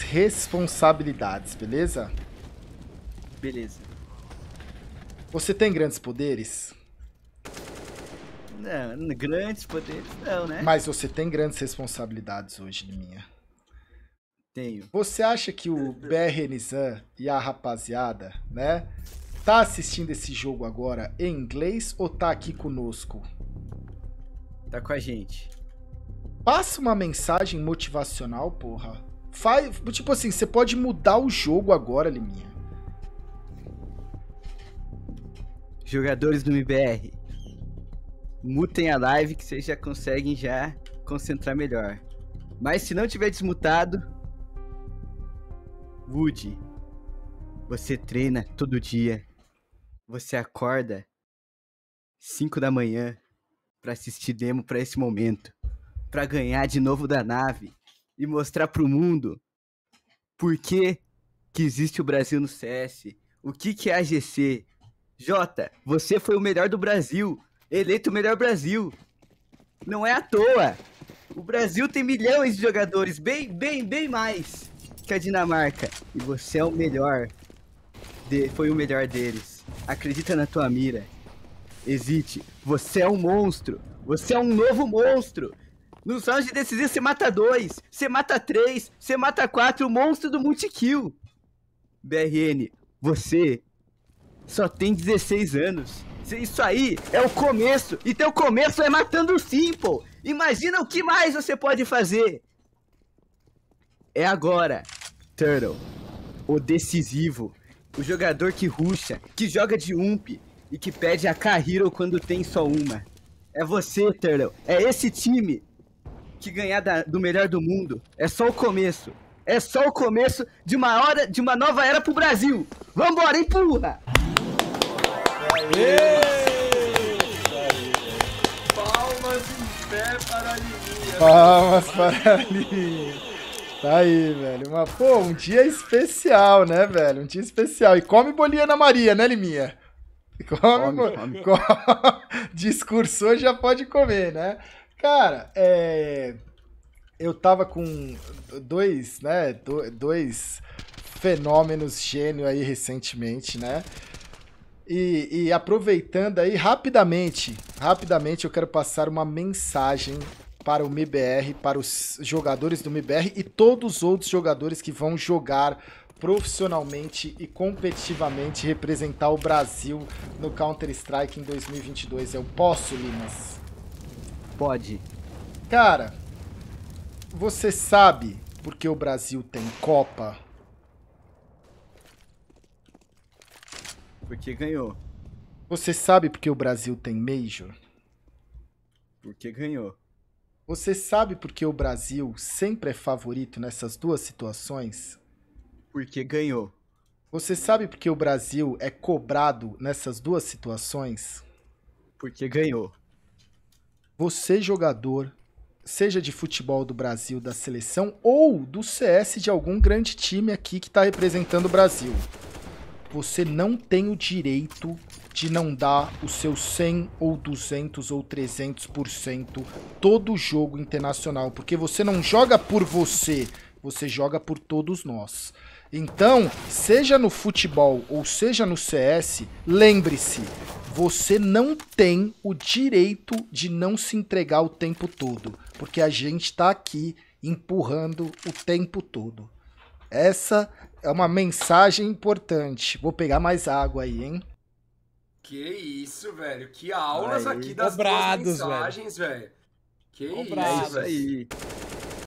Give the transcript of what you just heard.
responsabilidades, beleza? Beleza. Você tem grandes poderes? Não, é, grandes poderes não, né? Mas você tem grandes responsabilidades hoje, minha. Tenho. Você acha que o Berenizan e a rapaziada, né, tá assistindo esse jogo agora em inglês ou tá aqui conosco? Tá com a gente. Passa uma mensagem motivacional, porra Faz, tipo assim, você pode mudar o jogo agora, Liminha. Jogadores do MBR, mutem a live que vocês já conseguem já concentrar melhor. Mas se não tiver desmutado, Woody, você treina todo dia. Você acorda 5 da manhã para assistir demo para esse momento, para ganhar de novo da nave e mostrar pro mundo por que, que existe o Brasil no CS, o que, que é a GC. Jota, você foi o melhor do Brasil, eleito o melhor Brasil. Não é à toa. O Brasil tem milhões de jogadores, bem, bem, bem mais que a Dinamarca. E você é o melhor. De... Foi o melhor deles. Acredita na tua mira. Existe. Você é um monstro. Você é um novo monstro. Nos rounds de decisão você mata dois, você mata três, você mata quatro, o monstro do multikill. BRN, você só tem 16 anos. Isso aí é o começo. E teu começo é matando o Simple. Imagina o que mais você pode fazer. É agora, Turtle. O decisivo. O jogador que ruxa, que joga de ump e que pede a Kahiro quando tem só uma. É você, Turtle. É esse time que ganhar da, do melhor do mundo é só o começo. É só o começo de uma hora, de uma nova era pro Brasil. Vambora, empurra! Palmas em pé para a Lilinha. Palmas para a Lilinha. Tá aí, velho. Uma, pô, um dia especial, né, velho? Um dia especial. E come bolinha na Maria, né, Liminha? Come, come, come. come. Discursou, já pode comer, né? Cara, é... eu tava com dois, né? Dois fenômenos gênio aí recentemente, né? E, e, aproveitando aí, rapidamente, rapidamente eu quero passar uma mensagem para o MBR, para os jogadores do MBR e todos os outros jogadores que vão jogar profissionalmente e competitivamente representar o Brasil no Counter-Strike em 2022. Eu posso, Limas? pode? Cara, você sabe porque o Brasil tem Copa? Porque ganhou. Você sabe porque o Brasil tem Major? Porque ganhou. Você sabe porque o Brasil sempre é favorito nessas duas situações? Porque ganhou. Você sabe porque o Brasil é cobrado nessas duas situações? Porque ganhou você jogador, seja de futebol do Brasil, da seleção ou do CS de algum grande time aqui que está representando o Brasil. Você não tem o direito de não dar o seu 100 ou 200 ou 300% todo jogo internacional, porque você não joga por você, você joga por todos nós. Então, seja no futebol ou seja no CS, lembre-se, você não tem o direito de não se entregar o tempo todo, porque a gente está aqui empurrando o tempo todo. Essa é uma mensagem importante. Vou pegar mais água aí, hein? Que isso, velho. Que aulas aí, aqui das duas mensagens, velho. velho. Que isso, velho. É isso aí.